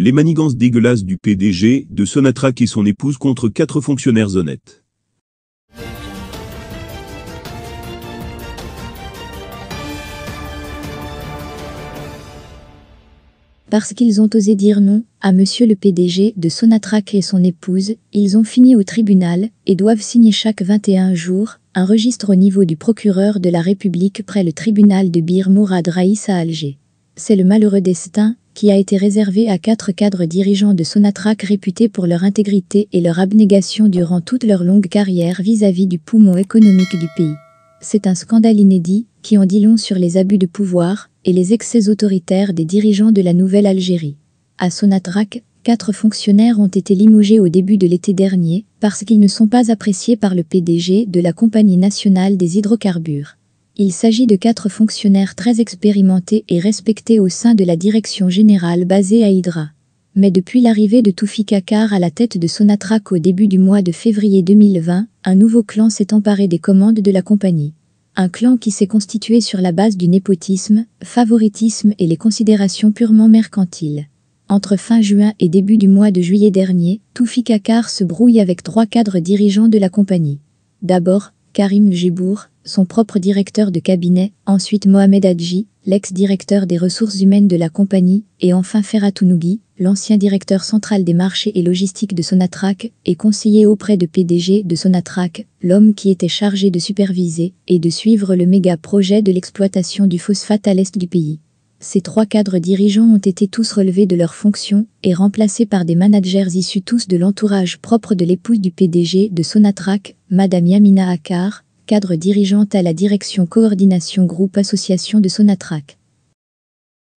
les manigances dégueulasses du PDG de Sonatrach et son épouse contre quatre fonctionnaires honnêtes. Parce qu'ils ont osé dire non à monsieur le PDG de Sonatrach et son épouse, ils ont fini au tribunal et doivent signer chaque 21 jours un registre au niveau du procureur de la République près le tribunal de Bir Mourad Raïs à Alger c'est le malheureux destin qui a été réservé à quatre cadres dirigeants de Sonatrach réputés pour leur intégrité et leur abnégation durant toute leur longue carrière vis-à-vis du poumon économique du pays. C'est un scandale inédit qui en dit long sur les abus de pouvoir et les excès autoritaires des dirigeants de la nouvelle Algérie. À Sonatrach, quatre fonctionnaires ont été limogés au début de l'été dernier parce qu'ils ne sont pas appréciés par le PDG de la Compagnie nationale des hydrocarbures. Il s'agit de quatre fonctionnaires très expérimentés et respectés au sein de la direction générale basée à Hydra. Mais depuis l'arrivée de Toufi Kakar à la tête de Sonatrach au début du mois de février 2020, un nouveau clan s'est emparé des commandes de la compagnie. Un clan qui s'est constitué sur la base du népotisme, favoritisme et les considérations purement mercantiles. Entre fin juin et début du mois de juillet dernier, Toufi Kakar se brouille avec trois cadres dirigeants de la compagnie. D'abord, Karim Jibour, son propre directeur de cabinet, ensuite Mohamed Adji, l'ex-directeur des ressources humaines de la compagnie, et enfin Ferhat l'ancien directeur central des marchés et logistiques de Sonatrach et conseiller auprès de PDG de Sonatrach, l'homme qui était chargé de superviser et de suivre le méga projet de l'exploitation du phosphate à l'est du pays. Ces trois cadres dirigeants ont été tous relevés de leurs fonctions et remplacés par des managers issus tous de l'entourage propre de l'épouse du PDG de Sonatrach, Madame Yamina Akar, cadre dirigeante à la direction coordination groupe association de Sonatrac.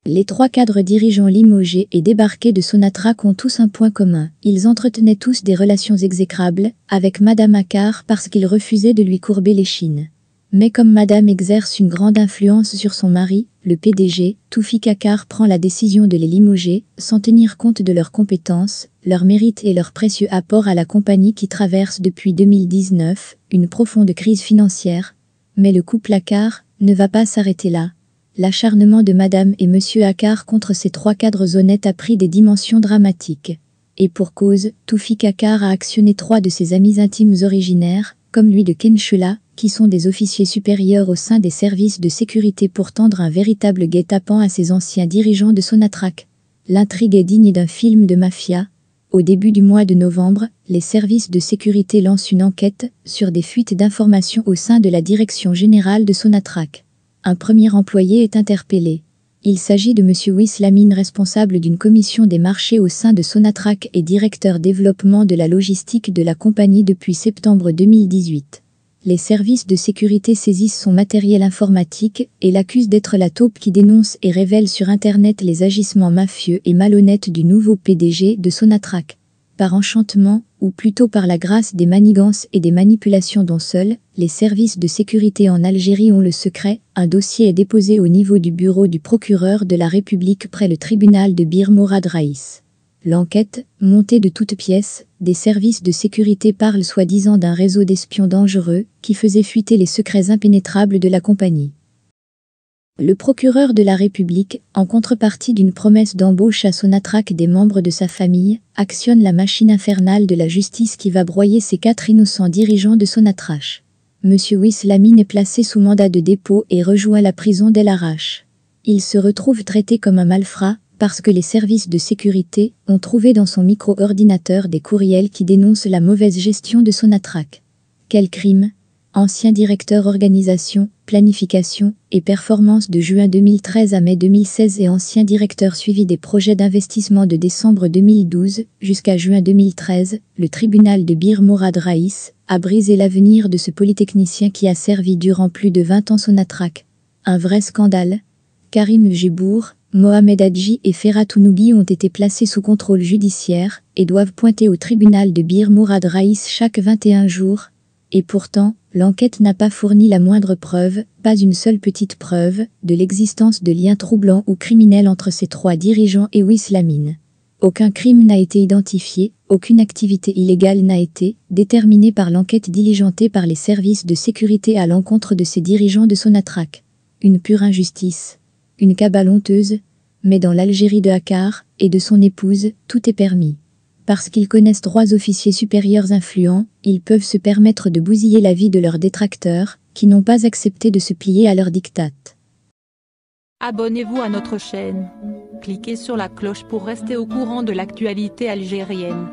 Les trois cadres dirigeants limogés et débarqués de Sonatrac ont tous un point commun. Ils entretenaient tous des relations exécrables avec Madame akar parce qu'ils refusaient de lui courber l'échine. Mais comme Madame exerce une grande influence sur son mari, le PDG, Toufi Kakar prend la décision de les limoger, sans tenir compte de leurs compétences, leurs mérites et leur précieux apport à la compagnie qui traverse depuis 2019 une profonde crise financière. Mais le couple Akar ne va pas s'arrêter là. L'acharnement de Madame et Monsieur Akar contre ces trois cadres honnêtes a pris des dimensions dramatiques. Et pour cause, Toufi Kakar a actionné trois de ses amis intimes originaires, comme lui de Kenshula, qui sont des officiers supérieurs au sein des services de sécurité pour tendre un véritable guet-apens à ces anciens dirigeants de Sonatrach. L'intrigue est digne d'un film de mafia. Au début du mois de novembre, les services de sécurité lancent une enquête sur des fuites d'informations au sein de la direction générale de Sonatrach. Un premier employé est interpellé. Il s'agit de M. Wislamine, responsable d'une commission des marchés au sein de Sonatrach et directeur développement de la logistique de la compagnie depuis septembre 2018 les services de sécurité saisissent son matériel informatique et l'accusent d'être la taupe qui dénonce et révèle sur Internet les agissements mafieux et malhonnêtes du nouveau PDG de Sonatrach. Par enchantement, ou plutôt par la grâce des manigances et des manipulations dont seuls, les services de sécurité en Algérie ont le secret, un dossier est déposé au niveau du bureau du procureur de la République près le tribunal de Bir Mourad Raïs. L'enquête, montée de toutes pièces, des services de sécurité parlent soi-disant d'un réseau d'espions dangereux qui faisait fuiter les secrets impénétrables de la compagnie. Le procureur de la République, en contrepartie d'une promesse d'embauche à son des membres de sa famille, actionne la machine infernale de la justice qui va broyer ces quatre innocents dirigeants de son attrache. Monsieur Wislamine est placé sous mandat de dépôt et rejoint la prison d'El l'arrache. Il se retrouve traité comme un malfrat, parce que les services de sécurité ont trouvé dans son micro-ordinateur des courriels qui dénoncent la mauvaise gestion de son Quel crime Ancien directeur organisation, planification et performance de juin 2013 à mai 2016 et ancien directeur suivi des projets d'investissement de décembre 2012 jusqu'à juin 2013, le tribunal de Bir Mourad Raïs a brisé l'avenir de ce polytechnicien qui a servi durant plus de 20 ans son Un vrai scandale Karim Jibour Mohamed Adji et Ferhat ont été placés sous contrôle judiciaire et doivent pointer au tribunal de Bir Mourad Raïs chaque 21 jours. Et pourtant, l'enquête n'a pas fourni la moindre preuve, pas une seule petite preuve, de l'existence de liens troublants ou criminels entre ces trois dirigeants et Wislamine. Aucun crime n'a été identifié, aucune activité illégale n'a été déterminée par l'enquête diligentée par les services de sécurité à l'encontre de ces dirigeants de Sonatrach. Une pure injustice une cabale honteuse, mais dans l'Algérie de Hakkar et de son épouse, tout est permis. Parce qu'ils connaissent trois officiers supérieurs influents, ils peuvent se permettre de bousiller la vie de leurs détracteurs, qui n'ont pas accepté de se plier à leur dictate. Abonnez-vous à notre chaîne. Cliquez sur la cloche pour rester au courant de l'actualité algérienne.